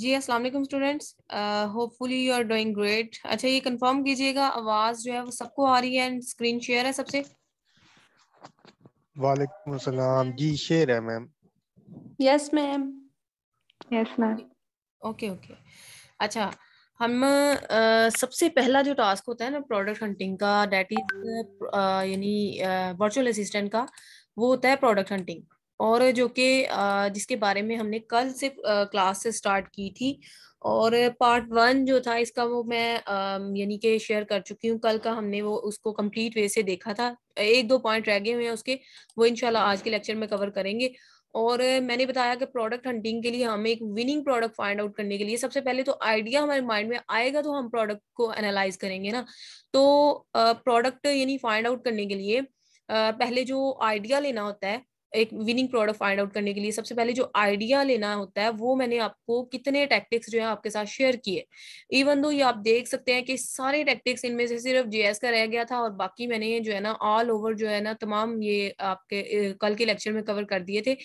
जी अस्सलाम वालेकुम students hopefully you are doing great अच्छा ये कंफर्म कीजिएगा आवाज़ जो है वो सबको आ रही है एंड स्क्रीन शेयर है सबसे वालेकुम अस्सलाम जी शेयर है ma'am yes ma'am yes ma'am okay okay अच्छा हम uh, सबसे पहला जो टास्क होता है ना प्रोडक्ट हंटिंग का डेट इज यानी वर्चुअल असिस्टेंट का वो होता है प्रोडक्ट हंटिंग और जो कि जिसके बारे में हमने कल से क्लास से स्टार्ट की थी और पार्ट वन जो था इसका वो मैं यानी कि शेयर कर चुकी हूँ कल का हमने वो उसको कंप्लीट वे से देखा था एक दो पॉइंट रह गए हुए हैं उसके वो इनशाला आज के लेक्चर में कवर करेंगे और मैंने बताया कि प्रोडक्ट हंटिंग के लिए हमें एक विनिंग प्रोडक्ट फाइंड आउट करने के लिए सबसे पहले तो आइडिया हमारे माइंड में आएगा तो हम प्रोडक्ट को एनालाइज करेंगे ना तो प्रोडक्ट यानी फाइंड आउट करने के लिए पहले जो आइडिया लेना होता है एक विनिंग प्रोडक्ट फाइंड आउट करने के लिए सबसे पहले जो आइडिया लेना होता है वो मैंने आपको कितने टैक्टिक्स जो है आपके साथ शेयर किए इवन दो ये आप देख सकते हैं कि सारे टैक्टिक्स इनमें से सिर्फ जेएस का रह गया था और बाकी मैंने जो है ना ऑल ओवर जो है ना तमाम ये आपके कल के लेक्चर में कवर कर दिए थे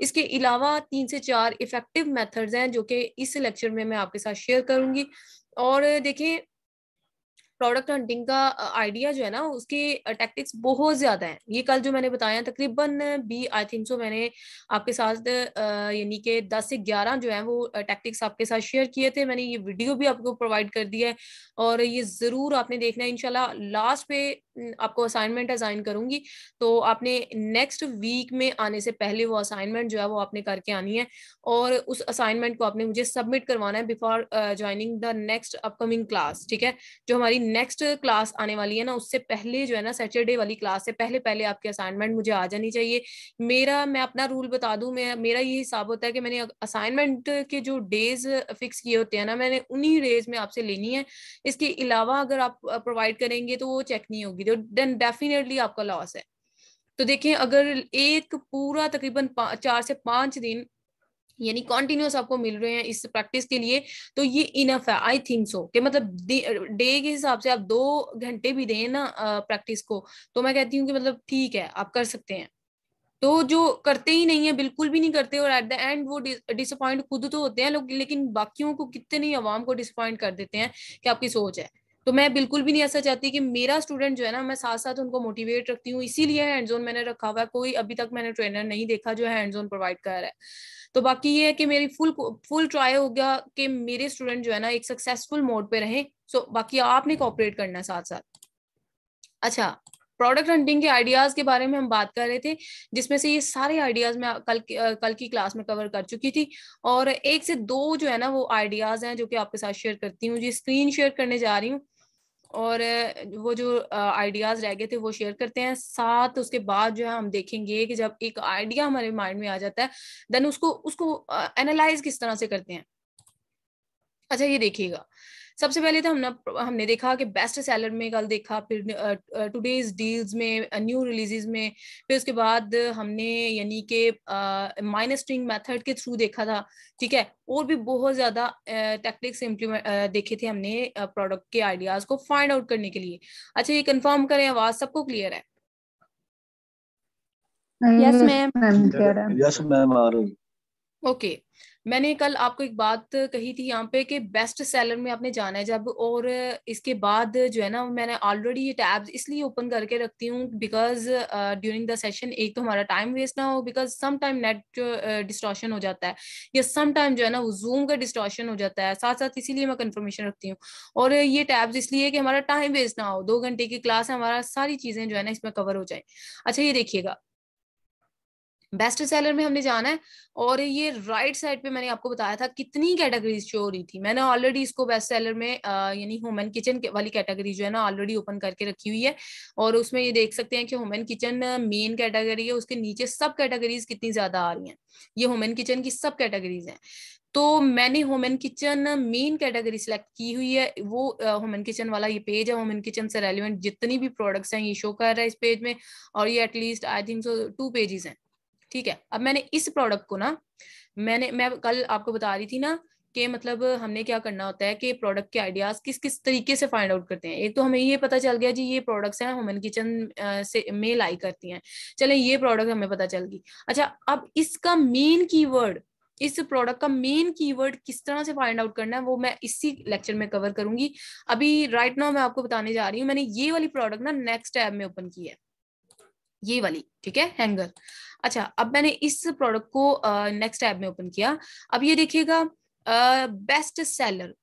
इसके अलावा तीन से चार इफेक्टिव मैथड्स हैं जो कि इस लेक्चर में मैं आपके साथ शेयर करूंगी और देखिये प्रोडक्ट हंटिंग का आइडिया जो है ना उसके टैक्टिक्स बहुत ज़्यादा हैं ये कल जो मैंने बताया तकरीबन भी आई थिंक सो मैंने आपके साथ यानी कि दस से ग्यारह जो है वो टैक्टिक्स आपके साथ शेयर किए थे मैंने ये वीडियो भी आपको प्रोवाइड कर दी है और ये ज़रूर आपने देखना है इनशाला लास्ट पे आपको असाइनमेंट असाइन करूंगी तो आपने नेक्स्ट वीक में आने से पहले वो असाइनमेंट जो है वो आपने करके आनी है और उस असाइनमेंट को आपने मुझे सबमिट करवाना है before joining the next upcoming class ठीक है जो हमारी नेक्स्ट क्लास आने वाली है ना उससे पहले जो है ना सैटरडे वाली क्लास से पहले पहले आपके असाइनमेंट मुझे आ जानी चाहिए मेरा मैं अपना रूल बता दूं मैं मेरा ये हिसाब होता है कि मैंने असाइनमेंट के जो डेज फिक्स किए होते हैं ना मैंने उन्हीं डेज में आपसे लेनी है इसके अलावा अगर आप प्रोवाइड करेंगे तो वो चेक नहीं होगी तो देन डेफिनेटली आपका लॉस है तो देखें अगर एक पूरा तकरीबन चार से पांच दिन यानी कॉन्टिन्यूस आपको मिल रहे हैं इस प्रैक्टिस के लिए तो ये इनफ है आई थिंक सो कि मतलब डे के हिसाब से आप दो घंटे भी दें ना प्रैक्टिस को तो मैं कहती हूँ कि मतलब ठीक है आप कर सकते हैं तो जो करते ही नहीं है बिल्कुल भी नहीं करते और एट द एंड वो डिसअपॉइंट खुद तो होते हैं लोग लेकिन बाकियों को कितने ही आवाम को डिसअपॉइंट कर देते हैं कि आपकी सोच है तो मैं बिल्कुल भी नहीं ऐसा चाहती कि मेरा स्टूडेंट जो है ना मैं साथ साथ उनको मोटिवेट रखती हूँ इसीलिए हैंड जोन मैंने रखा हुआ है कोई अभी तक मैंने ट्रेनर नहीं देखा जो हैंड जोन प्रोवाइड कर रहा है तो बाकी ये है कि मेरी फुल फुल ट्राई हो गया कि मेरे स्टूडेंट जो है ना एक सक्सेसफुल मोड पे रहे सो so, बाकी आपने कॉपरेट करना है साथ साथ अच्छा प्रोडक्ट हंटिंग के आइडियाज के बारे में हम बात कर रहे थे जिसमें से ये सारे आइडियाज मैं कल कल की क्लास में कवर कर चुकी थी और एक से दो जो है ना वो आइडियाज हैं जो कि आपके साथ शेयर करती हूँ जी स्क्रीन शेयर करने जा रही हूँ और वो जो आइडियाज़ रह गए थे वो शेयर करते हैं साथ उसके बाद जो है हम देखेंगे कि जब एक आइडिया हमारे माइंड में आ जाता है देन उसको उसको एनालाइज किस तरह से करते हैं अच्छा ये देखिएगा सबसे पहले तो हमने हमने देखा कि बेस्ट सेलर में कल देखा फिर टुडेज डील्स में न्यू रिलीजेज में फिर उसके बाद हमने यानी कि माइनस स्ट्रिंग मेथड के थ्रू देखा था ठीक है और भी बहुत ज़्यादा टेक्निक्स इम्प्लीमेंट देखे थे हमने प्रोडक्ट के आइडियाज़ को फाइंड आउट करने के लिए अच्छा ये कंफर्म करें आवाज़ सबको क्लियर है यस मैम यस मैम आ रही ओके okay. मैंने कल आपको एक बात कही थी यहाँ पे कि बेस्ट सेलर में आपने जाना है जब और इसके बाद जो है ना मैंने ऑलरेडी ये टैब्स इसलिए ओपन करके रखती हूँ बिकॉज ड्यूरिंग द सेशन एक तो हमारा टाइम वेस्ट ना हो because some time net distortion हो जाता है या सम टाइम जो है ना वो जूम का डिस्ट्रॉशन हो जाता है साथ साथ इसीलिए मैं कन्फर्मेशन रखती हूँ और ये टैब्स इसलिए कि हमारा टाइम वेस्ट ना हो दो घंटे की क्लास है हमारा सारी चीज़ें जो है ना इसमें कवर हो जाए अच्छा ये देखिएगा बेस्ट सेलर में हमने जाना है और ये राइट right साइड पे मैंने आपको बताया था कितनी कैटेगरीज शो हो रही थी मैंने ऑलरेडी इसको बेस्ट सेलर में यानी ह्यूमन किचन वाली कैटेगरी जो है ना ऑलरेडी ओपन करके रखी हुई है और उसमें ये देख सकते हैं कि हुमेन किचन मेन कैटेगरी है उसके नीचे सब कैटेगरीज कितनी ज्यादा आ रही है ये हुमेन किचन की सब कैटेगरीज है तो मैंने home and kitchen main category select की हुई है वो होमन किचन वाला ये पेज है होमन किचन से रेलिवेंट जितनी भी प्रोडक्ट्स हैं ये शो कर रहा है इस पेज में और ये at least I think so two pages हैं ठीक है अब मैंने इस प्रोडक्ट को ना मैंने मैं कल आपको बता रही थी ना कि मतलब हमने क्या करना होता है कि प्रोडक्ट के आइडियाज किस किस तरीके से फाइंड आउट करते हैं एक तो हमें ये पता चल गया जी ये प्रोडक्ट्स हैं वुमेन किचन से में लाई करती हैं चले ये प्रोडक्ट हमें पता चल गई अच्छा अब इसका मेन कीवर्ड इस प्रोडक्ट का मेन कीवर्ड किस तरह से फाइंड आउट करना है वो मैं इसी लेक्चर में कवर करूंगी अभी राइट right नाउ मैं आपको बताने जा रही हूँ मैंने ये वाली प्रोडक्ट ना नेक्स्ट टैब में ओपन की है ये वाली ठीक है हैंगर अच्छा अब मैंने इस प्रोडक्ट को नेक्स्ट टैब में ओपन किया अब ये देखिएगा बेस्ट सेलर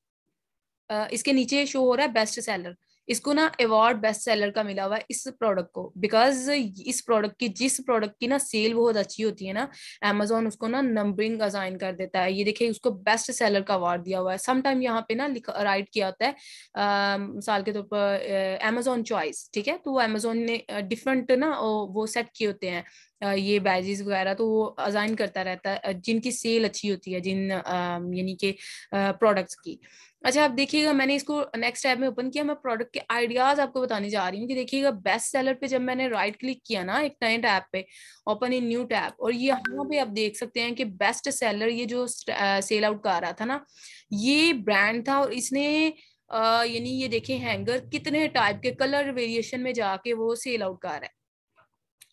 इसके नीचे शो हो रहा है बेस्ट सेलर इसको ना अवार्ड बेस्ट सेलर का मिला हुआ है इस प्रोडक्ट को बिकॉज इस प्रोडक्ट की जिस प्रोडक्ट की ना सेल बहुत अच्छी होती है ना अमेजोन उसको ना नंबरिंग असाइन कर देता है ये देखिए उसको बेस्ट सेलर का अवार्ड दिया हुआ है समटाइम यहाँ पे ना लिखा राइट किया होता है मिसाल के तौर तो पर अमेजोन चॉइस ठीक है तो वो अमेजोन ने डिफरेंट ना वो सेट किए होते हैं ये बैजेस वगैरह तो वो अजाइन करता रहता है जिनकी सेल अच्छी होती है जिन यानी कि प्रोडक्ट्स की अच्छा आप देखिएगा मैंने इसको नेक्स्ट टाइप में ओपन किया मैं प्रोडक्ट के आइडियाज आपको बताने जा रही हूँ कि देखिएगा बेस्ट सेलर पे जब मैंने राइट क्लिक किया ना एक नए टैब पे ओपन इन न्यू टैब और यहाँ पे आप देख सकते हैं कि बेस्ट सेलर ये जो सेल आउट का रहा था ना ये ब्रांड था और इसने यानी ये देखे हैंगर कितने टाइप के कलर वेरिएशन में जाके वो सेल आउट कर रहा है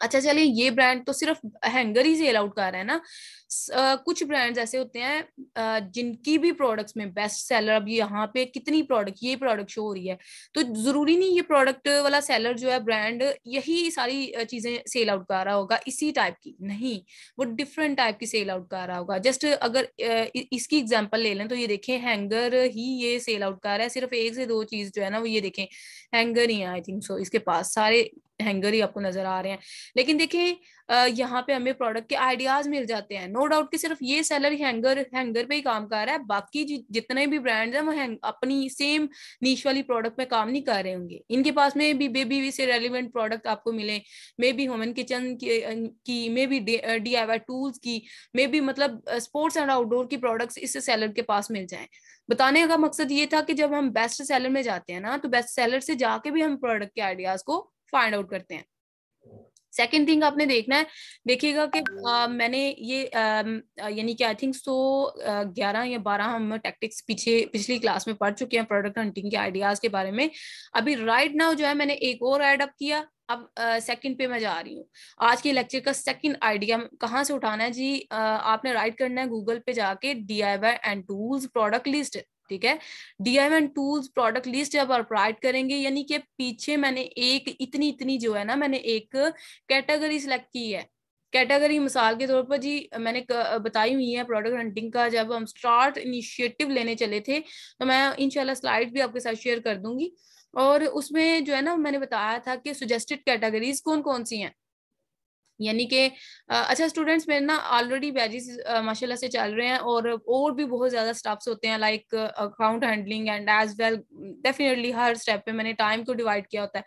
अच्छा चलिए ये ब्रांड तो सिर्फ हैंगर ही सेल आउट कर रहा है ना कुछ ब्रांड्स ऐसे होते हैं जिनकी भी प्रोडक्ट्स में बेस्ट सेलर अब यहाँ पे कितनी प्रोडक्ट ये प्रोडक्ट शो हो रही है तो जरूरी नहीं ये प्रोडक्ट वाला सेलर जो है ब्रांड यही सारी चीजें सेल आउट कर रहा होगा इसी टाइप की नहीं वो डिफरेंट टाइप की सेल आउट कर रहा होगा जस्ट अगर इसकी एग्जाम्पल ले लें तो ये देखें हैंगर ही ये सेल आउट कर रहा है सिर्फ एक से दो चीज जो है ना वो ये देखें हैंगर ही है आई थिंक सो इसके पास सारे हैंगर ही आपको नजर आ रहे हैं लेकिन देखें यहाँ पे हमें प्रोडक्ट के आइडियाज मिल जाते हैं नो डाउट कि सिर्फ ये सेलर हैंगर हैंगर पे ही काम कर रहा है बाकी जितने भी ब्रांड्स हैं वो हैं अपनी सेम नीच वाली प्रोडक्ट में काम नहीं कर रहे होंगे इनके पास में भी बेबी वी से रेलिवेंट प्रोडक्ट आपको मिले मे बी होमन किचन की may be D I tools की मे बी uh, मतलब स्पोर्ट्स एंड आउटडोर की प्रोडक्ट्स इस सेलर के पास मिल जाए बताने का मकसद ये था कि जब हम बेस्ट सेलर में जाते हैं ना तो बेस्ट सेलर से जाके भी हम प्रोडक्ट के आइडियाज को फाइंड आउट करते हैं सेकेंड थिंग आपने देखना है देखिएगा कि आ, हाँ। मैंने ये यानी कि आई थिंक सो ग्यारह या बारह हम टैक्टिक्स पीछे पिछली क्लास में पढ़ चुके हैं प्रोडक्ट हंटिंग के आइडियाज के बारे में अभी राइट नाउ जो है मैंने एक और एड अप किया अब सेकंड पे मैं जा रही हूँ आज के लेक्चर का सेकंड आइडिया कहाँ से उठाना है जी आ, आपने राइट करना है गूगल पे जाके D I and tools product list ठीक है I and tools product list जब प्रोवाइड करेंगे यानी कि पीछे मैंने एक इतनी इतनी जो है ना मैंने एक कैटेगरी सेलेक्ट की है कैटेगरी मिसाल के तौर पर जी मैंने बताई हुई है प्रोडक्ट हंटिंग का जब हम स्टार्ट इनिशिएटिव लेने चले थे तो मैं इनशाला स्लाइड भी आपके साथ शेयर कर दूंगी और उसमें जो है ना मैंने बताया था कि सुजेस्टेड कैटेगरीज कौन कौन सी हैं यानी कि अच्छा स्टूडेंट्स मेरे ना ऑलरेडी बैजेस माशाल्लाह से चल रहे हैं और और भी बहुत ज़्यादा स्टाफ्स होते हैं like account handling and as well definitely हर स्टेप पे मैंने टाइम को डिवाइड किया होता है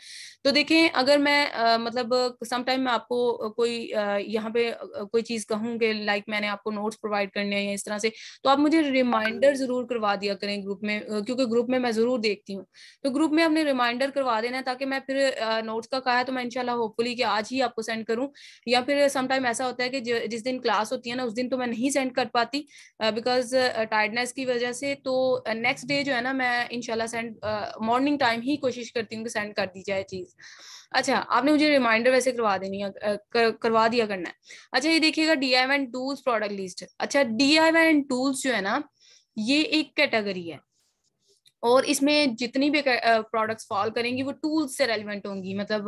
तो देखें अगर मैं uh, मतलब सम टाइम मैं आपको कोई uh, यहाँ पे कोई चीज़ कहूँ कि लाइक मैंने आपको नोट्स प्रोवाइड करने हैं इस तरह से तो आप मुझे रिमाइंडर हाँ। ज़रूर करवा दिया करें ग्रुप में क्योंकि ग्रुप में मैं ज़रूर देखती हूँ तो ग्रुप में आपने रिमाइंडर करवा देना ताकि मैं फिर नोट्स uh, का कहा है तो मैं इनशाला होपफुली कि आज ही आपको सेंड करूँ या फिर समटाइम ऐसा होता है कि जिस दिन क्लास होती है ना उस दिन तो मैं नहीं सेंड कर पाती बिकॉज टायर्डनेस की वजह से तो नेक्स्ट डे जो है ना मैं इनशाला सेंड मॉर्निंग टाइम ही कोशिश करती हूँ कि सेंड कर दी जाए चीज़ अच्छा आपने मुझे रिमाइंडर वैसे करवा देनी है कर, करवा दिया करना है अच्छा ये देखिएगा D I and tools product list अच्छा डी आई एंड टूल्स जो है ना ये एक कैटेगरी है और इसमें जितनी भी प्रोडक्ट्स फॉल करेंगी वो टूल्स से रेलिवेंट होंगी मतलब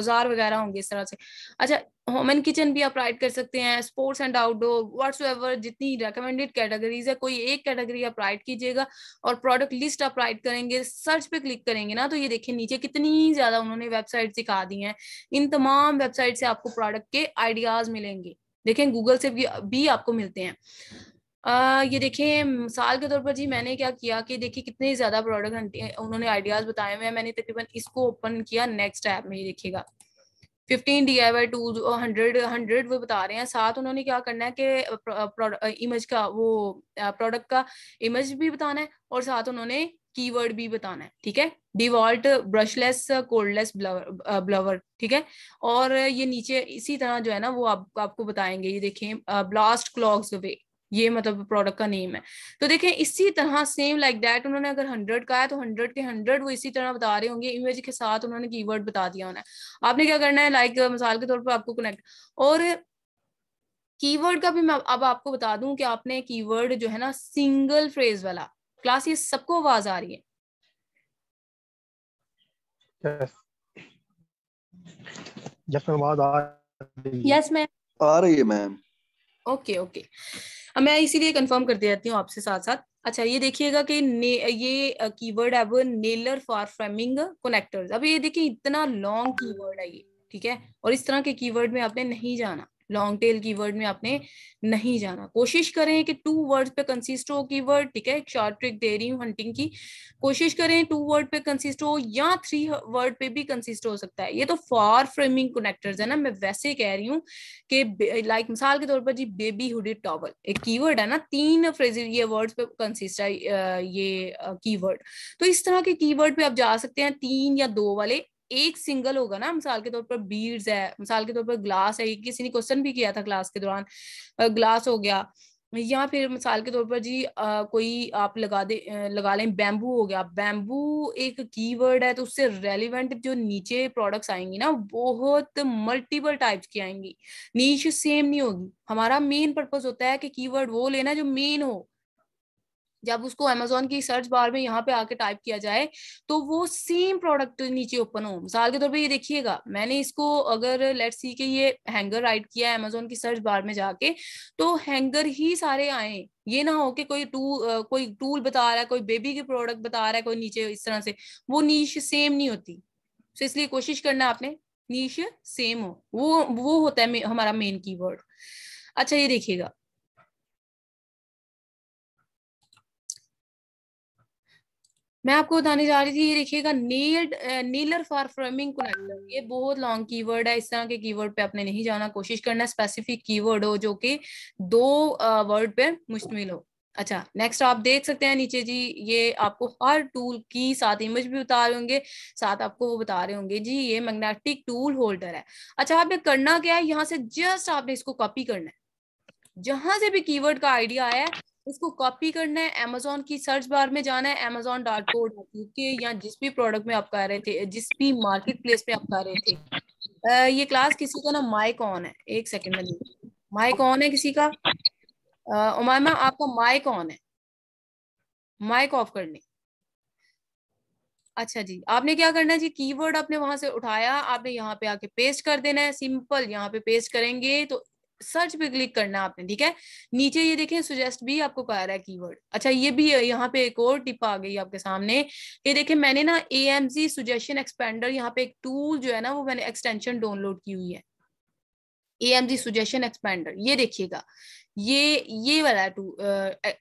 औजार वगैरह होंगे इस तरह से अच्छा होम एंड किचन भी आप राइट कर सकते हैं sports and outdoor whatever जितनी रिकमेंडेड कैटेगरीज है कोई एक कैटेगरी आप राइट कीजिएगा और प्रोडक्ट लिस्ट आप राइट करेंगे सर्च पे क्लिक करेंगे ना तो ये देखिए नीचे कितनी ज्यादा उन्होंने वेबसाइट दिखा दी हैं इन तमाम वेबसाइट से आपको प्रोडक्ट के आइडियाज मिलेंगे देखें गूगल से भी, भी आपको मिलते हैं आ, ये देखिए मिसाल के तौर पर जी मैंने क्या किया कि देखिए कितने ज़्यादा प्रोडक्ट उन्होंने आइडियाज़ बताए हुए हैं मैंने तकरीबन इसको ओपन किया नेक्स्ट ऐप में ही देखिएगा fifteen D I Y two hundred hundred वो बता रहे हैं साथ उन्होंने क्या करना है कि इमेज का वो प्रोडक्ट का इमेज भी बताना है और साथ उन्होंने कीवर्ड भी बताना है ठीक है डिवॉल्ट ब्रशलेस कोल्डलेस ब्लवर ब्लवर ठीक है और ये नीचे इसी तरह जो है ना वो आप, आपको बताएंगे ये देखें ब्लास्ट क्लॉक्स वे ये मतलब प्रोडक्ट का नेम है तो देखें इसी तरह सेम लाइक दैट उन्होंने अगर हंड्रेड का है तो हंड्रेड के हंड्रेड वो इसी तरह बता रहे होंगे इमेज के साथ उन्होंने कीवर्ड बता दिया होना है आपने क्या करना है लाइक like, मिसाल के तौर पर आपको कनेक्ट और कीवर्ड का भी मैं अब आपको बता दूं कि आपने कीवर्ड जो है ना सिंगल फ्रेज वाला क्लास ये सबको आवाज आ रही है yes. yes, आवाज आ रही है यस मैम आ रही है मैम ओके ओके मैं इसीलिए कंफर्म कर देती हूँ आपसे साथ साथ अच्छा ये देखिएगा कि ने ये कीवर्ड है वो नेलर फॉर फ्रेमिंग कनेक्टर्स अब ये देखिए इतना लॉन्ग कीवर्ड है ये ठीक है और इस तरह के कीवर्ड में आपने नहीं जाना लॉन्ग टेल कीवर्ड में आपने नहीं जाना कोशिश करें कि टू वर्ड पे कंसिस्ट हो कीवर्ड ठीक है एक शॉर्ट ट्रिक दे रही हूँ हंटिंग की कोशिश करें टू वर्ड पे कंसिस्ट हो या थ्री वर्ड पे भी कंसिस्ट हो सकता है ये तो फॉर फ्रेमिंग कनेक्टर्स है ना मैं वैसे कह रही हूँ कि लाइक मिसाल के तौर पर जी बेबी हुडेड टॉवल एक कीवर्ड है ना तीन फ्रेज ये वर्ड पे कंसिस्ट है ये कीवर्ड तो इस तरह के कीवर्ड पे आप जा सकते हैं तीन या दो वाले एक सिंगल होगा ना मिसाल के तौर पर बीड्स है मिसाल के तौर पर ग्लास है किसी ने क्वेश्चन भी किया था क्लास के दौरान ग्लास हो गया या फिर मिसाल के तौर पर जी आ, कोई आप लगा दे लगा लें बैम्बू हो गया बैम्बू एक कीवर्ड है तो उससे रेलिवेंट जो नीचे प्रोडक्ट्स आएंगी ना बहुत मल्टीपल टाइप्स की आएंगी नीच सेम नहीं होगी हमारा मेन पर्पज होता है कि कीवर्ड वो लेना जो मेन हो जब उसको अमेजोन की सर्च बार में यहाँ पे आके टाइप किया जाए तो वो सेम प्रोडक्ट नीचे ओपन हो मिसाल के तौर पर ये देखिएगा मैंने इसको अगर लेट सी के ये हैंगर राइट किया है अमेजोन की सर्च बार में जाके तो हैंगर ही सारे आए ये ना हो कि कोई टू कोई टूल बता रहा है कोई बेबी के प्रोडक्ट बता रहा है कोई नीचे इस तरह से वो नीच सेम नहीं होती तो इसलिए कोशिश करना है आपने नीच सेम हो वो वो होता है हमारा मेन कीवर्ड अच्छा ये देखिएगा मैं आपको बताने जा रही थी ये लिखिएगा need nailer for framing connector ये बहुत लॉन्ग कीवर्ड है इस तरह के कीवर्ड पे आपने नहीं जाना कोशिश करना स्पेसिफिक कीवर्ड हो जो कि दो वर्ड पे मुश्तमिल हो अच्छा नेक्स्ट आप देख सकते हैं नीचे जी ये आपको हर टूल की साथ इमेज भी बता रहे होंगे साथ आपको वो बता रहे होंगे जी ये मैग्नेटिक टूल होल्डर है अच्छा आपने करना क्या है यहाँ से जस्ट आपने इसको कॉपी करना है जहां से भी कीवर्ड का आइडिया आया उसको कॉपी करना है अमेजोन की सर्च बार में जाना है Amazon dot co dot U K या जिस भी प्रोडक्ट में आप कर रहे थे जिस भी मार्केट प्लेस में आप कर रहे थे आ, ये क्लास किसी का ना माइक ऑन है एक सेकेंड में माइक ऑन है किसी का उमायमा आपका माइक ऑन है माइक ऑफ करने अच्छा जी आपने क्या करना है जी कीवर्ड आपने वहां से उठाया आपने यहाँ पे आके पेस्ट कर देना है सिंपल यहाँ पे पेस्ट करेंगे तो सर्च पे क्लिक करना आपने ठीक है नीचे ये देखें सुजेस्ट भी आपको कह रहा है कीवर्ड अच्छा ये भी यहाँ पे एक और टिप आ गई आपके सामने ये देखें मैंने ना A M C suggestion expander यहाँ पे एक टूल जो है ना वो मैंने एक्सटेंशन डाउनलोड की हुई है A M G suggestion expander ये देखिएगा ये ये वाला टू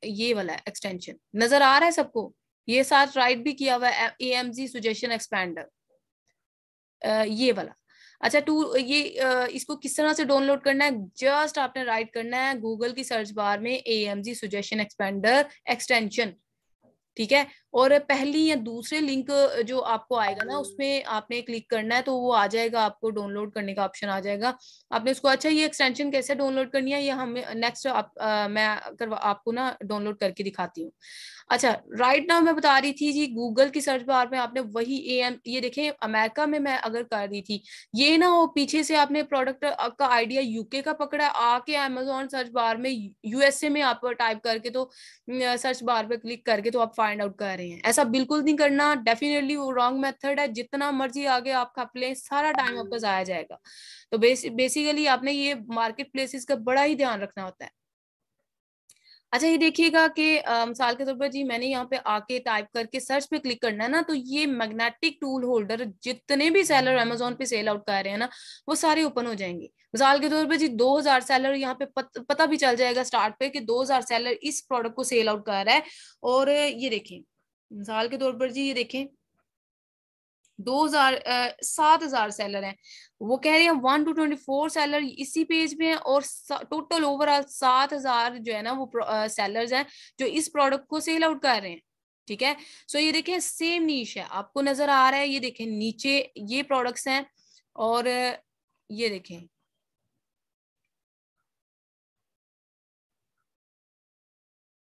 ये वाला एक्सटेंशन नजर आ रहा है सबको ये साथ राइट भी किया हुआ है A M G suggestion expander ये वाला अच्छा टू ये इसको किस तरह से डाउनलोड करना है जस्ट आपने राइट करना है गूगल की सर्च बार में A M G suggestion expander extension ठीक है और पहली या दूसरे लिंक जो आपको आएगा ना उसमें आपने क्लिक करना है तो वो आ जाएगा आपको डाउनलोड करने का ऑप्शन आ जाएगा आपने उसको अच्छा ये एक्सटेंशन कैसे डाउनलोड करनी है ये हम नेक्स्ट आप, आ, मैं करवा आपको ना डाउनलोड करके दिखाती हूँ अच्छा राइट नाउ मैं बता रही थी जी गूगल की सर्च बार में आपने वही ए एम ये देखे अमेरिका में मैं अगर कर रही थी ये ना हो पीछे से आपने प्रोडक्ट का आइडिया यूके का पकड़ा आके अमेजोन सर्च बार में यूएसए में आप टाइप करके तो सर्च बार पे क्लिक करके तो आप फाइंड आउट कर रहे रही हैं ऐसा बिल्कुल नहीं करना डेफिनेटली वो रॉन्ग मेथड है जितना मर्जी आगे आप खप लें सारा टाइम आपका हम्म। जाया जाएगा तो बेसिकली आपने ये मार्केट प्लेसेस का बड़ा ही ध्यान रखना होता है अच्छा ये देखिएगा कि मिसाल के तौर पर जी मैंने यहाँ पे आके टाइप करके सर्च पे क्लिक करना है ना तो ये मैग्नेटिक टूल होल्डर जितने भी सेलर अमेजोन हम्म। पे सेल आउट कर रहे हैं ना वो सारे ओपन हो जाएंगे मिसाल के तौर पर जी 2000 सेलर यहाँ पे पत, पता भी चल जाएगा स्टार्ट पे कि 2000 सेलर इस प्रोडक्ट को सेल आउट कर रहा है और ये देखें मिसाल के तौर पर जी ये देखें दो हजार सात हजार सेलर हैं वो कह रहे हैं one two twenty four seller इसी पेज पे हैं और टोटल ओवरऑल सात हजार जो है ना वो आ, सेलर्स हैं जो इस प्रोडक्ट को सेल आउट कर रहे हैं ठीक है सो so ये देखें सेम नीच है आपको नजर आ रहा है ये देखें नीचे ये प्रोडक्ट्स हैं और ये देखें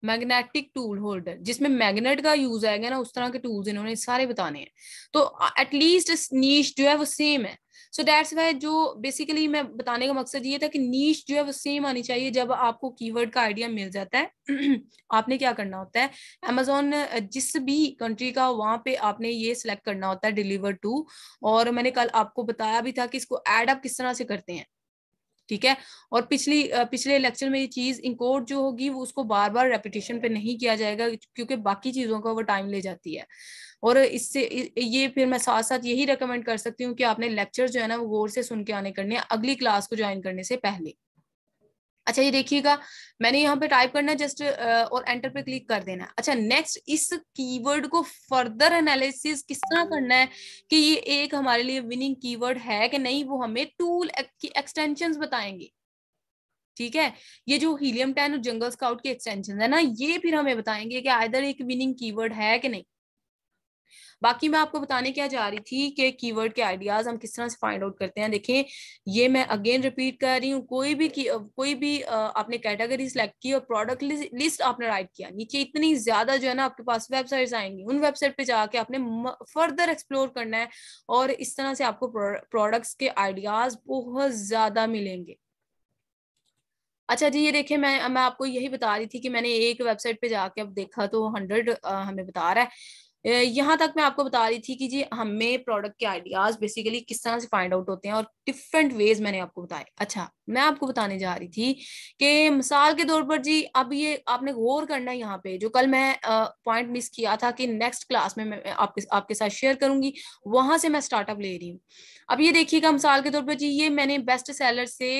मैग्नेटिक टूल होल्डर जिसमें मैग्नेट का यूज आएगा ना उस तरह के टूल्स इन्होंने सारे बताने हैं तो एटलीस्ट नीच जो है वो सेम है सो डेट्स वाई जो बेसिकली मैं बताने का मकसद ये था कि नीच जो है वो सेम आनी चाहिए जब आपको कीवर्ड का आइडिया मिल जाता है आपने क्या करना होता है अमेजोन जिस भी कंट्री का वहां पे आपने ये सिलेक्ट करना होता है डिलीवर टू और मैंने कल आपको बताया भी था कि इसको एडअप किस तरह से करते हैं ठीक है और पिछली पिछले लेक्चर में ये चीज इंकोड जो होगी वो उसको बार बार रेपिटेशन पे नहीं किया जाएगा क्योंकि बाकी चीजों का वो टाइम ले जाती है और इससे ये फिर मैं साथ साथ यही रिकमेंड कर सकती हूँ कि आपने लेक्चर जो है ना वो गौर से सुन के आने करने अगली क्लास को ज्वाइन करने से पहले अच्छा ये देखिएगा मैंने यहाँ पे टाइप करना जस्ट और एंटर पे क्लिक कर देना अच्छा नेक्स्ट इस कीवर्ड को फर्दर एनालिसिस किस तरह hmm. करना है कि ये एक हमारे लिए विनिंग कीवर्ड है कि नहीं वो हमें टूल की एक्सटेंशन बताएंगे ठीक है ये जो हीलियम टेन और जंगल स्काउट के एक्सटेंशन है ना ये फिर हमें बताएंगे कि आयदर एक विनिंग कीवर्ड है कि नहीं बाकी मैं आपको बताने क्या जा रही थी कि कीवर्ड के आइडियाज हम किस तरह से फाइंड आउट करते हैं देखें ये मैं अगेन रिपीट कर रही हूँ कोई भी कोई भी आपने कैटेगरी सेलेक्ट की और प्रोडक्ट लिस्ट आपने राइट किया नीचे इतनी ज्यादा जो है ना आपके पास वेबसाइट्स आएंगी उन वेबसाइट पे जाके आपने फर्दर एक्सप्लोर करना है और इस तरह से आपको प्रोडक्ट्स के आइडियाज बहुत ज्यादा मिलेंगे अच्छा जी ये देखिए मैं मैं आपको यही बता रही थी कि मैंने एक वेबसाइट पे जाके अब देखा तो हंड्रेड हमें बता रहा है यहाँ तक मैं आपको बता रही थी कि जी हमें प्रोडक्ट के आइडियाज बेसिकली किस तरह से फाइंड आउट होते हैं और डिफरेंट वेज मैंने आपको बताए अच्छा मैं आपको बताने जा रही थी कि मिसाल के तौर पर जी अब ये आपने गौर करना है यहाँ पे जो कल मैं पॉइंट मिस किया था कि नेक्स्ट क्लास में मैं आपके आपके साथ शेयर करूंगी वहां से मैं स्टार्टअप ले रही हूँ अब ये देखिएगा मिसाल के तौर पर जी ये मैंने बेस्ट सेलर से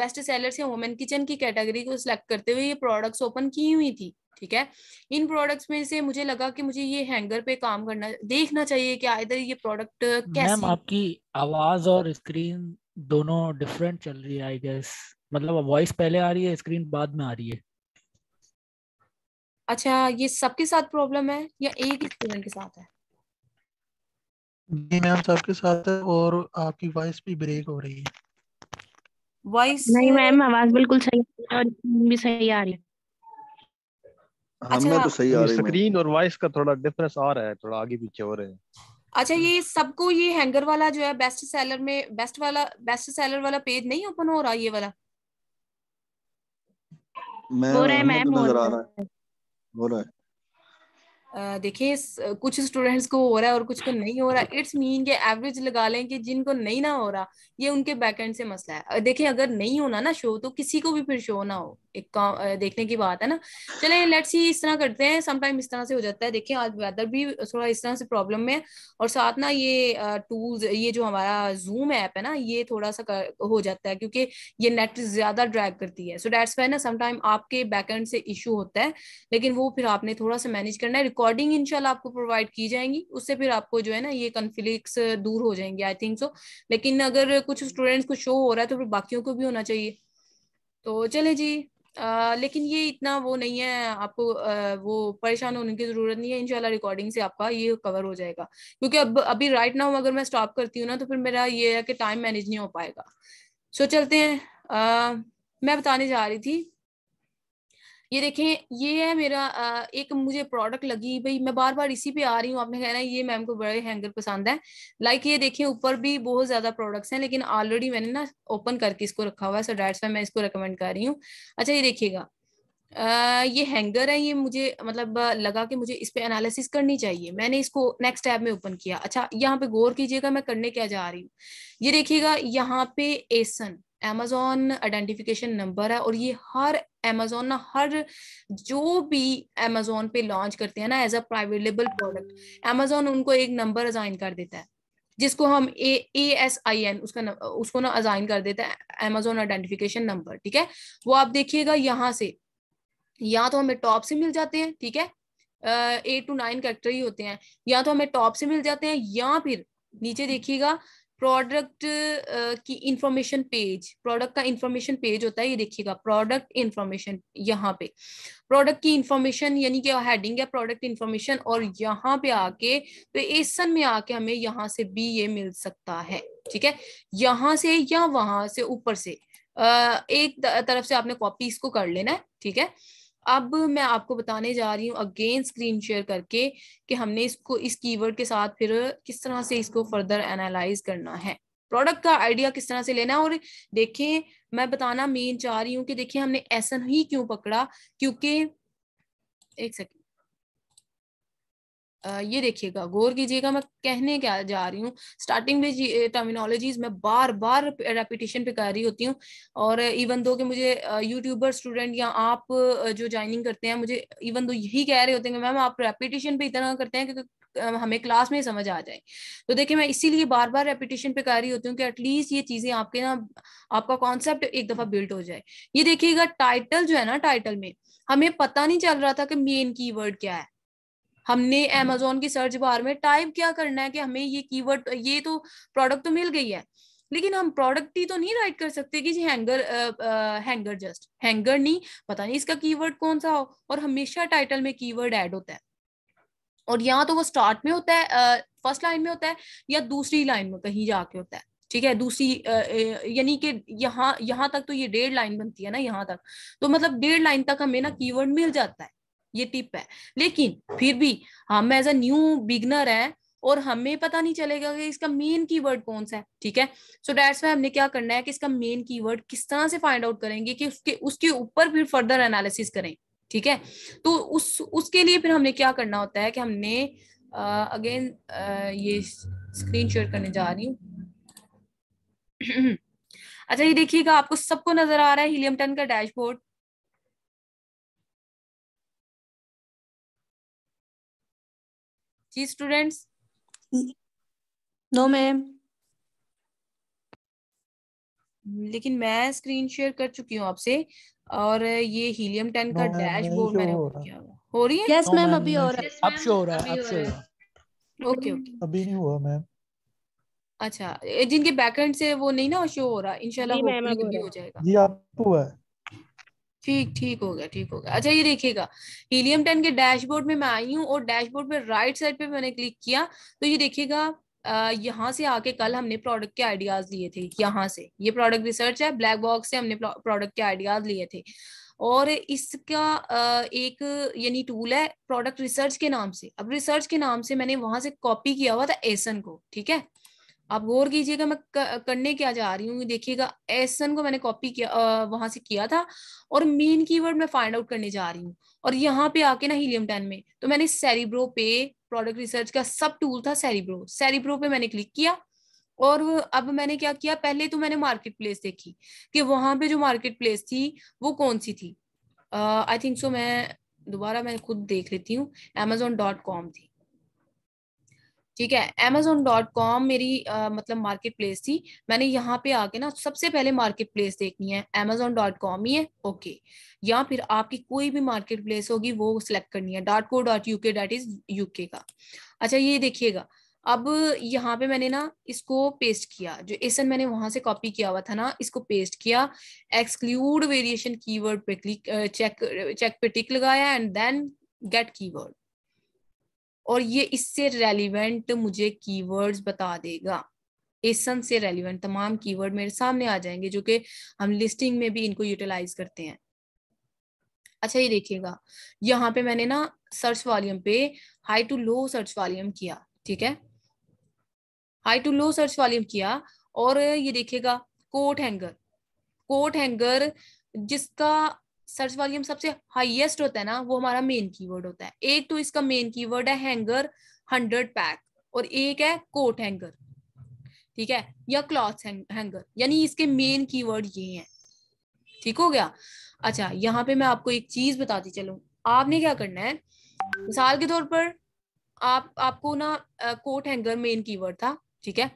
बेस्ट सेलर से वुमेन किचन की कैटेगरी को सिलेक्ट करते हुए ये प्रोडक्ट्स ओपन की हुई थी ठीक है इन प्रोडक्ट्स में से मुझे लगा कि मुझे ये हैंगर पे काम करना देखना चाहिए कि इधर ये प्रोडक्ट कैसे मैम आपकी आवाज और स्क्रीन दोनों डिफरेंट चल रही है आई गेस मतलब वॉइस पहले आ रही है स्क्रीन बाद में आ रही है अच्छा ये सबके साथ प्रॉब्लम है या एक ही स्टूडेंट के साथ है जी मैम सबके साथ है और आपकी वॉइस भी ब्रेक हो रही है वॉइस नहीं मैम आवाज बिल्कुल सही है और भी सही आ रही है हाँ, अच्छा, तो सही आ रही स्क्रीन और वॉइस का थोड़ा डिफरेंस आ रहा है थोड़ा आगे पीछे हो रहे हैं अच्छा ये सबको ये हैंगर वाला जो है बेस्ट सेलर में बेस्ट वाला बेस्ट सेलर वाला पेज नहीं ओपन हो रहा ये वाला मैं हो रहा है मैम तो हो रहा है हो रहा है देखिए कुछ स्टूडेंट्स को हो रहा है और कुछ को नहीं हो रहा इट्स मीन के एवरेज लगा लें कि जिनको नहीं ना हो रहा ये उनके बैकएंड से मसला है देखिए अगर नहीं होना ना शो तो किसी को भी फिर शो ना हो एक देखने की बात है ना चले लेट्स ही इस तरह करते हैं समटाइम इस तरह से हो जाता है देखिए आज वेदर भी थोड़ा इस तरह से प्रॉब्लम में और साथ ना ये टूल्स ये जो हमारा जूम ऐप है ना ये थोड़ा सा कर, हो जाता है क्योंकि ये नेट ज्यादा ड्रैग करती है सो डेट्स वाई ना समटाइम आपके बैकएंड से इशू होता है लेकिन वो फिर आपने थोड़ा सा मैनेज करना है रिकॉर्डिंग इंशाल्लाह आपको प्रोवाइड की जाएंगी उससे फिर आपको जो है ना ये कन्फ्लिक्स दूर हो जाएंगे आई थिंक सो लेकिन अगर कुछ स्टूडेंट्स को शो हो रहा है तो फिर बाकियों को भी होना चाहिए तो चले जी आ, लेकिन ये इतना वो नहीं है आपको आ, वो परेशान होने की जरूरत नहीं है इनशाला रिकॉर्डिंग से आपका ये कवर हो जाएगा क्योंकि अब अभी राइट नाउ अगर मैं स्टॉप करती हूँ ना तो फिर मेरा ये है कि टाइम मैनेज नहीं हो पाएगा सो चलते हैं आ, मैं बताने जा रही थी ये देखें ये है मेरा एक मुझे प्रोडक्ट लगी भाई मैं बार बार इसी पे आ रही हूँ आपने कहना ये मैम को बड़े हैंगर पसंद है लाइक ये देखें ऊपर भी बहुत ज्यादा प्रोडक्ट्स हैं लेकिन ऑलरेडी मैंने ना ओपन करके इसको रखा हुआ है सो डेट्स मैं इसको रिकमेंड कर रही हूँ अच्छा ये देखिएगा ये हैंगर है ये मुझे मतलब लगा कि मुझे इस पे एनालिसिस करनी चाहिए मैंने इसको नेक्स्ट टैब में ओपन किया अच्छा यहाँ पे गौर कीजिएगा मैं करने क्या जा रही हूँ ये देखिएगा यहाँ पे एसन एमेजोन आइडेंटिफिकेशन नंबर है और ये हर एमेजोन ना हर जो भी एमेजोन पे लॉन्च करते हैं ना as a private label product Amazon उनको एक नंबर अजाइन कर देता है जिसको हम ए ए एस आई एन उसका न, उसको ना अजाइन कर देता है एमेजोन आइडेंटिफिकेशन नंबर ठीक है वो आप देखिएगा यहाँ से या तो हमें टॉप से मिल जाते हैं ठीक है एट टू नाइन करेक्टर ही होते हैं या तो हमें टॉप से मिल जाते हैं या फिर नीचे देखिएगा प्रोडक्ट की इंफॉर्मेशन पेज प्रोडक्ट का इंफॉर्मेशन पेज होता है ये देखिएगा प्रोडक्ट इंफॉर्मेशन यहाँ पे प्रोडक्ट की इंफॉर्मेशन यानी कि हेडिंग है प्रोडक्ट इंफॉर्मेशन और यहाँ पे आके तो एसन में आके हमें यहाँ से बी ये मिल सकता है ठीक है यहाँ से या वहां से ऊपर से एक तरफ से आपने कॉपी इसको कर लेना है ठीक है अब मैं आपको बताने जा रही हूँ अगेन स्क्रीन शेयर करके कि हमने इसको इस कीवर्ड के साथ फिर किस तरह से इसको फर्दर एनालाइज करना है प्रोडक्ट का आइडिया किस तरह से लेना है और देखें मैं बताना मेन चाह रही हूँ कि देखिए हमने ऐसा ही क्यों पकड़ा क्योंकि एक सेकेंड ये देखिएगा गौर कीजिएगा मैं कहने क्या जा रही हूँ स्टार्टिंग में टर्मिनोलॉजीज मैं बार बार रेपिटेशन पे कर रही होती हूँ और इवन दो कि मुझे यूट्यूबर स्टूडेंट या आप जो ज्वाइनिंग करते हैं मुझे इवन दो यही कह रहे होते हैं कि मैम आप रेपिटेशन पे इतना करते हैं क्योंकि हमें क्लास में समझ आ जाए तो देखिए मैं इसीलिए बार बार रेपिटेशन पे कर रही होती हूँ कि एटलीस्ट ये चीजें आपके ना आपका कॉन्सेप्ट एक दफा बिल्ड हो जाए ये देखिएगा टाइटल जो है ना टाइटल में हमें पता नहीं चल रहा था कि मेन कीवर्ड क्या है हमने एमेजोन की सर्च बार में टाइप क्या करना है कि हमें ये कीवर्ड ये तो प्रोडक्ट तो मिल गई है लेकिन हम प्रोडक्ट ही तो नहीं राइट कर सकते कि हैंगर हैंगर जस्ट हैंगर नहीं पता नहीं इसका कीवर्ड कौन सा हो और हमेशा टाइटल में कीवर्ड ऐड होता है और यहाँ तो वो स्टार्ट में होता है फर्स्ट लाइन में होता है या दूसरी लाइन में कहीं जाके होता है ठीक है दूसरी यानी कि यहाँ यहाँ तक तो ये डेढ़ लाइन बनती है ना यहाँ तक तो मतलब डेढ़ लाइन तक हमें ना कीवर्ड मिल जाता है ये टिप है लेकिन फिर भी हम एज अ न्यू बिगनर है और हमें पता नहीं चलेगा कि इसका मेन कीवर्ड कौन सा है ठीक है सो डेट्स वाई हमने क्या करना है कि इसका मेन कीवर्ड किस तरह से फाइंड आउट करेंगे कि उसके उसके ऊपर फिर फर्दर एनालिसिस करें ठीक है तो उस उसके लिए फिर हमने क्या करना होता है कि हमने अगेन ये स्क्रीन शेयर करने जा रही हूँ अच्छा ये देखिएगा आपको सबको नजर आ रहा है हीलियम टन का डैशबोर्ड जी स्टूडेंट्स नो मैम हम्म, लेकिन मैं स्क्रीन शेयर कर चुकी हूँ आपसे और ये हीलियम टेन का डैशबोर्ड मैंने हो, किया हो रही है यस मैम अभी हो रहा है अब शो हो रहा है अब शो हो रहा है ओके ओके अभी नहीं हुआ मैम अच्छा जिनके बैकएंड से वो नहीं ना शो हो रहा इंशाल्लाह हो जाएगा जी आप हुआ है ठीक ठीक हो गया ठीक हो गया अच्छा ये देखिएगा हीलियम टेन के डैशबोर्ड में मैं आई हूँ और डैशबोर्ड में राइट साइड पे मैंने क्लिक किया तो ये देखिएगा यहाँ से आके कल हमने प्रोडक्ट के आइडियाज लिए थे यहाँ से ये प्रोडक्ट रिसर्च है ब्लैक बॉक्स से हमने प्रोडक्ट के आइडियाज लिए थे और इसका एक यानी टूल है प्रोडक्ट रिसर्च के नाम से अब रिसर्च के नाम से मैंने वहां से कॉपी किया हुआ था एसन को ठीक है आप गौर कीजिएगा मैं करने क्या जा रही हूँ देखिएगा एसन को मैंने कॉपी किया वहां से किया था और मेन कीवर्ड मैं फाइंड आउट करने जा रही हूँ और यहाँ पे आके ना हीलियम टेन में तो मैंने सेरिब्रो पे प्रोडक्ट रिसर्च का सब टूल था सेरिब्रो सेरिब्रो पे मैंने क्लिक किया और अब मैंने क्या किया पहले तो मैंने मार्केट प्लेस देखी कि वहां पे जो मार्केट प्लेस थी वो कौन सी थी आई थिंक सो मैं दोबारा मैं खुद देख लेती हूँ एमेजोन डॉट कॉम थी ठीक है एमेजोन डॉट कॉम मेरी आ, मतलब मार्केट प्लेस थी मैंने यहाँ पे आके ना सबसे पहले मार्केट प्लेस देखनी है एमेजोन डॉट कॉम ही है ओके या फिर आपकी कोई भी मार्केट प्लेस होगी वो सिलेक्ट करनी है dot co dot UK dot is UK का अच्छा ये देखिएगा अब यहाँ पे मैंने ना इसको पेस्ट किया जो एसन मैंने वहां से कॉपी किया हुआ था ना इसको पेस्ट किया एक्सक्लूड वेरिएशन कीवर्ड पे क्लिक चेक चेक पे टिक लगाया एंड देन गेट कीवर्ड और ये इससे रेलिवेंट मुझे कीवर्ड्स बता देगा एसन से रेलिवेंट तमाम कीवर्ड मेरे सामने आ जाएंगे जो कि हम लिस्टिंग में भी इनको यूटिलाइज करते हैं अच्छा ये देखिएगा यहाँ पे मैंने ना सर्च वॉल्यूम पे high to low search volume किया ठीक है high to low search volume किया और ये देखिएगा कोट हैंगर कोट हैंगर जिसका सर्च वॉल्यूम सबसे हाईएस्ट होता है ना वो हमारा मेन कीवर्ड होता है एक तो इसका मेन कीवर्ड है हैंगर हंड्रेड पैक और एक है कोट हैंगर ठीक है या क्लॉथ हैंगर यानी इसके मेन कीवर्ड ये हैं ठीक हो गया अच्छा यहाँ पे मैं आपको एक चीज बताती चलू आपने क्या करना है मिसाल के तौर पर आप आपको ना कोट हैंगर मेन कीवर्ड था ठीक है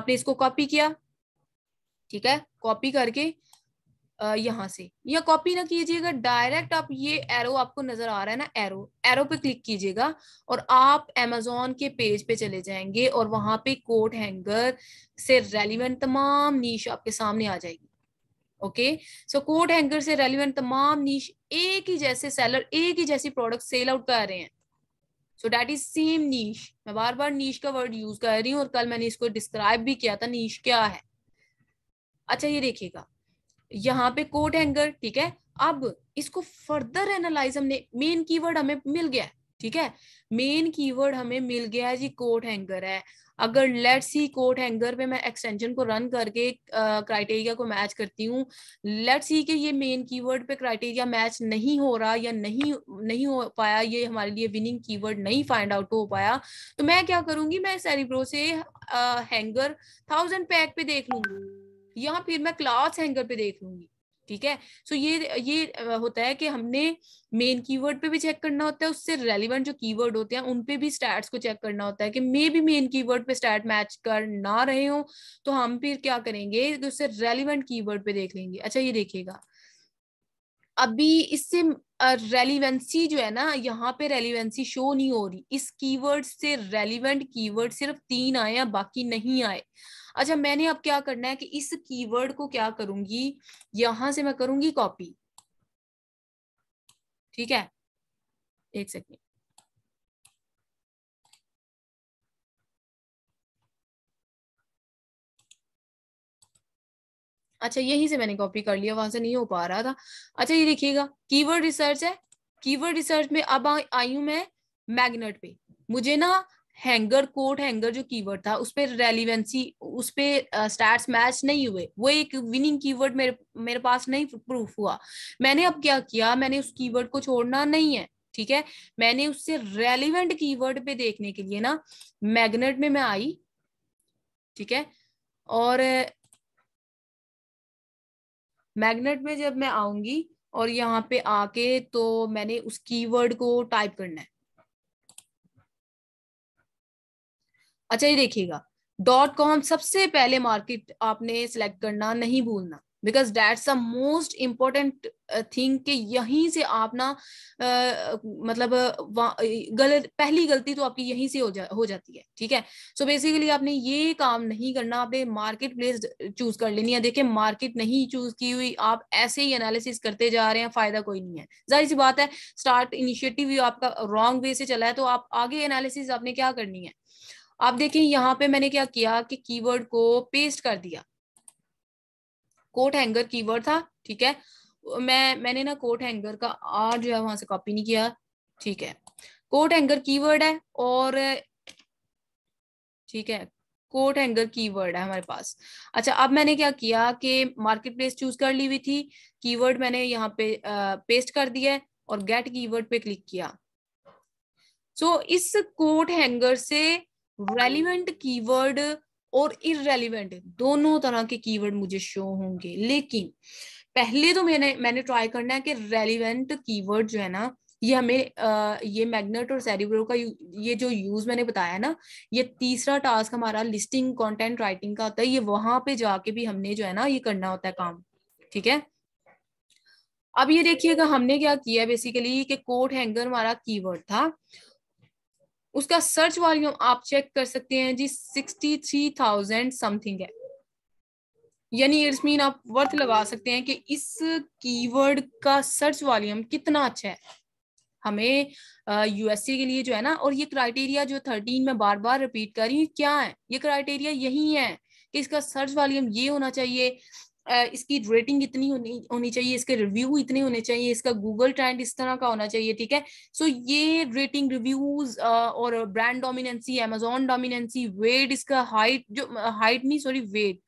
आपने इसको कॉपी किया ठीक है कॉपी करके यहाँ से या कॉपी ना कीजिएगा डायरेक्ट आप ये एरो आपको नजर आ रहा है ना एरो एरो पे क्लिक कीजिएगा और आप एमेजोन के पेज पे चले जाएंगे और वहां पे कोट हैंगर से रेलिवेंट तमाम नीश आपके सामने आ जाएगी ओके सो कोट हैंगर से रेलिवेंट तमाम नीश एक ही जैसे सेलर एक ही जैसी प्रोडक्ट सेल आउट कर रहे हैं so that is same niche मैं बार बार नीश का वर्ड यूज कर रही हूँ और कल मैंने इसको डिस्क्राइब भी किया था नीश क्या है अच्छा ये देखिएगा यहाँ पे कोट हैंगर ठीक है अब इसको फर्दर एनालाइज हमने मेन कीवर्ड हमें मिल गया है ठीक है मेन कीवर्ड हमें मिल गया है जी कोट हैंगर है अगर लेट्स सी कोट हैंगर पे मैं एक्सटेंशन को रन करके क्राइटेरिया uh, को मैच करती हूँ लेट्स सी के ये मेन कीवर्ड पे क्राइटेरिया मैच नहीं हो रहा या नहीं नहीं हो पाया ये हमारे लिए विनिंग कीवर्ड नहीं फाइंड आउट हो पाया तो मैं क्या करूंगी मैं सैरिब्रो से हैंगर थाउजेंड पैक पे देख लूंगी या फिर मैं क्लास हैंगर पे देख लूंगी ठीक है सो ये ये होता है कि हमने मेन कीवर्ड पे भी चेक करना होता है उससे रेलिवेंट जो कीवर्ड होते हैं उन पे भी स्टैट्स को चेक करना होता है कि मे भी मेन कीवर्ड पे स्टैट मैच कर ना रहे हो तो हम फिर क्या करेंगे तो उससे रेलिवेंट कीवर्ड पे देख लेंगे अच्छा ये देखिएगा अभी इससे रेलिवेंसी जो है ना यहाँ पे रेलिवेंसी शो नहीं हो रही इस कीवर्ड से रेलिवेंट कीवर्ड सिर्फ तीन आए हैं बाकी नहीं आए अच्छा मैंने अब क्या करना है कि इस कीवर्ड को क्या करूंगी यहां से मैं करूंगी कॉपी ठीक है एक सेकेंड अच्छा यहीं से मैंने कॉपी कर लिया वहां से नहीं हो पा रहा था अच्छा ये देखिएगा कीवर्ड रिसर्च है कीवर्ड रिसर्च में अब आई हूं मैं मैग्नेट पे मुझे ना हैंगर कोट हैंगर जो कीवर्ड था उस पर रेलिवेंसी उस पर स्टैट्स मैच नहीं हुए वो एक विनिंग कीवर्ड मेरे मेरे पास नहीं प्रूफ हुआ मैंने अब क्या किया मैंने उस कीवर्ड को छोड़ना नहीं है ठीक है मैंने उससे रेलिवेंट कीवर्ड पे देखने के लिए ना मैग्नेट में मैं आई ठीक है और मैग्नेट में जब मैं आऊंगी और यहाँ पे आके तो मैंने उस कीवर्ड को टाइप करना है अच्छा ये देखिएगा डॉट कॉम सबसे पहले मार्केट आपने सेलेक्ट करना नहीं भूलना because that's a most important thing के यहीं से आप ना uh, मतलब uh, गलत पहली गलती तो आपकी यहीं से हो जा हो जाती है ठीक है सो so बेसिकली आपने ये काम नहीं करना आपने मार्केट प्लेस चूज कर लेनी है देखिए मार्केट नहीं चूज की हुई आप ऐसे ही एनालिसिस करते जा रहे हैं फायदा कोई नहीं है जाहिर सी बात है स्टार्ट इनिशिएटिव आपका रॉन्ग वे से चला है तो आप आगे एनालिसिस आपने क्या करनी है आप देखें यहाँ पे मैंने क्या किया कि कीवर्ड को पेस्ट कर दिया कोट हैंगर कीवर्ड था ठीक है मैं मैंने ना कोट हैंगर का आर जो है वहां से कॉपी नहीं किया ठीक है कोट हैंगर कीवर्ड है और ठीक है कोट हैंगर कीवर्ड है हमारे पास अच्छा अब मैंने क्या किया कि मार्केट प्लेस चूज कर ली हुई थी कीवर्ड मैंने यहाँ पे आ, पेस्ट कर दिया है और गेट कीवर्ड पे क्लिक किया सो so, इस कोट हैंगर से रेलिवेंट कीवर्ड और इरेलीवेंट दोनों तरह के कीवर्ड मुझे शो होंगे लेकिन पहले तो मैंने मैंने ट्राई करना है कि रेलिवेंट कीवर्ड जो है ना ये हमें आ, ये मैग्नेट और सेरिब्रो का ये जो यूज मैंने बताया ना ये तीसरा टास्क हमारा लिस्टिंग कंटेंट राइटिंग का होता है ये वहां पे जाके भी हमने जो है ना ये करना होता है काम ठीक है अब ये देखिएगा हमने क्या किया बेसिकली कि कोट हैंगर हमारा कीवर्ड था उसका सर्च वॉल्यूम आप चेक कर सकते हैं जी सिक्सटी थ्री थाउजेंड समथिंग है यानी इट्स मीन आप वर्थ लगा सकते हैं कि इस कीवर्ड का सर्च वॉल्यूम कितना अच्छा है हमें यूएससी के लिए जो है ना और ये क्राइटेरिया जो थर्टीन में बार बार रिपीट कर रही हूँ क्या है ये क्राइटेरिया यही है कि इसका सर्च वॉल्यूम ये होना चाहिए इसकी रेटिंग इतनी होनी होनी चाहिए इसके रिव्यू इतने होने चाहिए इसका गूगल ट्रेंड इस तरह का होना चाहिए ठीक है सो so, ये रेटिंग रिव्यूज और brand dominance Amazon dominance weight इसका हाइट जो हाइट नहीं सॉरी वेट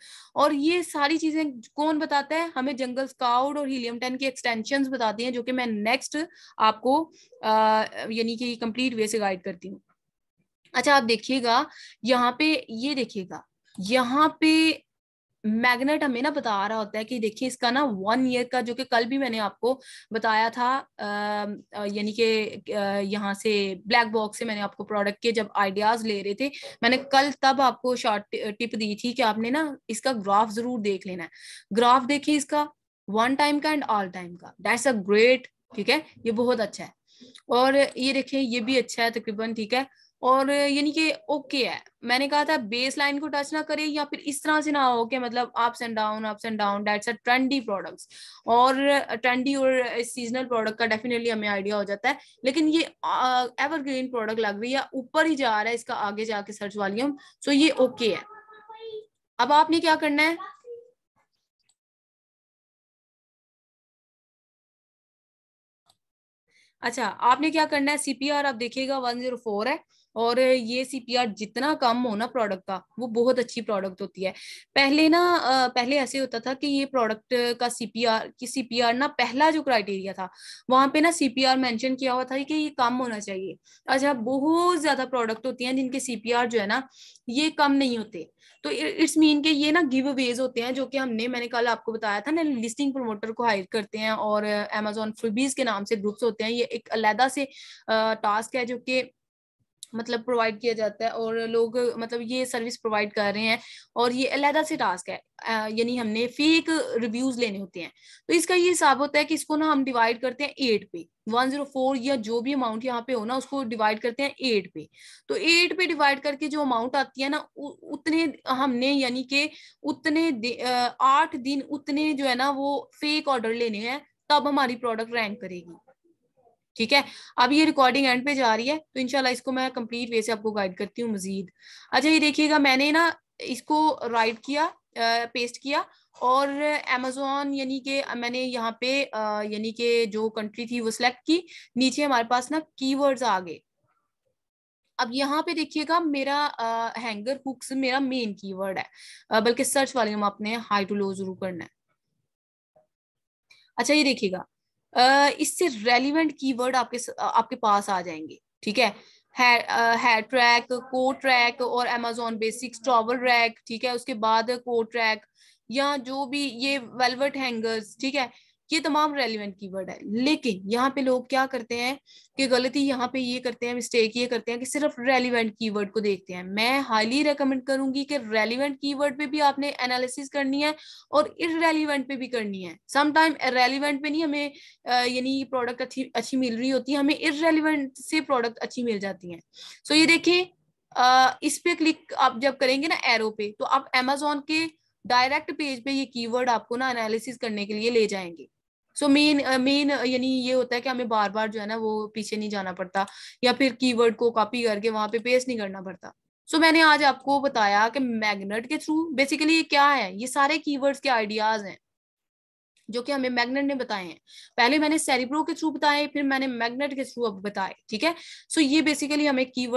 और ये सारी चीजें कौन बताता है हमें जंगल स्काउड और हीलियम टेन के एक्सटेंशन बताती हैं जो कि मैं नेक्स्ट आपको यानी कि कंप्लीट वे से गाइड करती हूँ अच्छा आप देखिएगा यहाँ पे ये देखिएगा यहाँ पे मैग्नेट हमें ना बता रहा होता है कि देखिए इसका ना वन ईयर का जो कि कल भी मैंने आपको बताया था यानी कि यहाँ से ब्लैक बॉक्स से मैंने आपको प्रोडक्ट के जब आइडियाज ले रहे थे मैंने कल तब आपको शॉर्ट टिप दी थी कि आपने ना इसका ग्राफ जरूर देख लेना है ग्राफ देखिए इसका वन टाइम का एंड ऑल टाइम का दैट्स अ ग्रेट ठीक है ये बहुत अच्छा है और ये देखिए ये भी अच्छा है तकरीबन ठीक है और यानी कि ओके है मैंने कहा था बेस लाइन को टच ना करे या फिर इस तरह से ना हो कि मतलब ups and down ups and down that's a trendy products और ट्रेंडी और सीजनल प्रोडक्ट का डेफिनेटली हमें आइडिया हो जाता है लेकिन ये एवरग्रीन प्रोडक्ट लग रही है ऊपर ही जा रहा है इसका आगे जाके सर्च वॉल्यूम सो ये ओके है अब आपने क्या करना है अच्छा आपने क्या करना है सीपीआर आप देखिएगा 104 है और ये सीपीआर जितना कम हो ना प्रोडक्ट का वो बहुत अच्छी प्रोडक्ट होती है पहले ना पहले ऐसे होता था कि ये प्रोडक्ट का सीपीआर की सीपीआर ना पहला जो क्राइटेरिया था वहां पे ना सीपीआर मेंशन किया हुआ था कि ये कम होना चाहिए अच्छा बहुत ज्यादा प्रोडक्ट होती हैं जिनके सीपीआर जो है ना ये कम नहीं होते तो इट्स मीन के ये ना गिव अवेज होते हैं जो कि हमने मैंने कल आपको बताया था ना लिस्टिंग प्रोमोटर को हायर करते हैं और अमेजोन फ्रीबीज के नाम से ग्रुप्स होते हैं ये एक अलहदा से टास्क है जो कि मतलब प्रोवाइड किया जाता है और लोग मतलब ये सर्विस प्रोवाइड कर रहे हैं और ये अलहदा से टास्क है यानी हमने फेक रिव्यूज लेने होते हैं तो इसका ये हिसाब होता है कि इसको ना हम डिवाइड करते हैं एट पे वन जीरो फोर या जो भी अमाउंट यहाँ पे हो ना उसको डिवाइड करते हैं एट पे तो एट पे डिवाइड करके जो अमाउंट आती है ना उतने हमने यानी के उतने आठ दिन उतने जो है ना वो फेक ऑर्डर लेने हैं तब हमारी प्रोडक्ट रैंक करेगी ठीक है अब ये रिकॉर्डिंग एंड पे जा रही है तो इनशाला इसको मैं कंप्लीट वे से आपको गाइड करती हूँ मजीद अच्छा ये देखिएगा मैंने ना इसको राइट किया पेस्ट किया और अमेजोन यानी के मैंने यहाँ पे यानी कि जो कंट्री थी वो सिलेक्ट की नीचे हमारे पास ना कीवर्ड्स आ गए अब यहाँ पे देखिएगा मेरा आ, हैंगर हुक्स मेरा मेन कीवर्ड है बल्कि सर्च वाले में आपने हाई टू लो जरूर करना है अच्छा ये देखिएगा इससे रेलिवेंट कीवर्ड आपके आपके पास आ जाएंगे ठीक है हेयर ट्रैक को ट्रैक और अमेजोन बेसिक्स टॉवल रैक ठीक है उसके बाद को ट्रैक या जो भी ये वेलवेट हैंगर्स ठीक है ये तमाम रेलिवेंट कीवर्ड है लेकिन यहाँ पे लोग क्या करते हैं कि गलती यहाँ पे ये करते हैं मिस्टेक ये करते हैं कि सिर्फ रेलिवेंट कीवर्ड को देखते हैं मैं हाईली रेकमेंड करूंगी कि रेलिवेंट कीवर्ड पे भी आपने एनालिसिस करनी है और इरेलीवेंट पे भी करनी है समटाइम रेलिवेंट पे नहीं हमें यानी प्रोडक्ट अच्छी अच्छी मिल रही होती है हमें इरेलीवेंट से प्रोडक्ट अच्छी मिल जाती है सो so, ये देखिए इस पे क्लिक आप जब करेंगे ना एरो पे तो आप एमेजोन के डायरेक्ट पेज पे ये कीवर्ड आपको ना एनालिसिस करने के लिए ले जाएंगे सो मेन मेन यानी ये होता है कि हमें बार बार जो है ना वो पीछे नहीं जाना पड़ता या फिर कीवर्ड को कॉपी करके वहां पे पेस्ट नहीं करना पड़ता सो so, मैंने आज आपको बताया कि मैग्नेट के थ्रू बेसिकली ये क्या है ये सारे कीवर्ड्स के आइडियाज हैं जो कि हमें मैग्नेट ने बताए हैं पहले मैंने सेरिप्रो के थ्रू बताए फिर मैंने मैग्नेट के थ्रू अब बताए ठीक है सो so, ये बेसिकली हमें कीवर्ड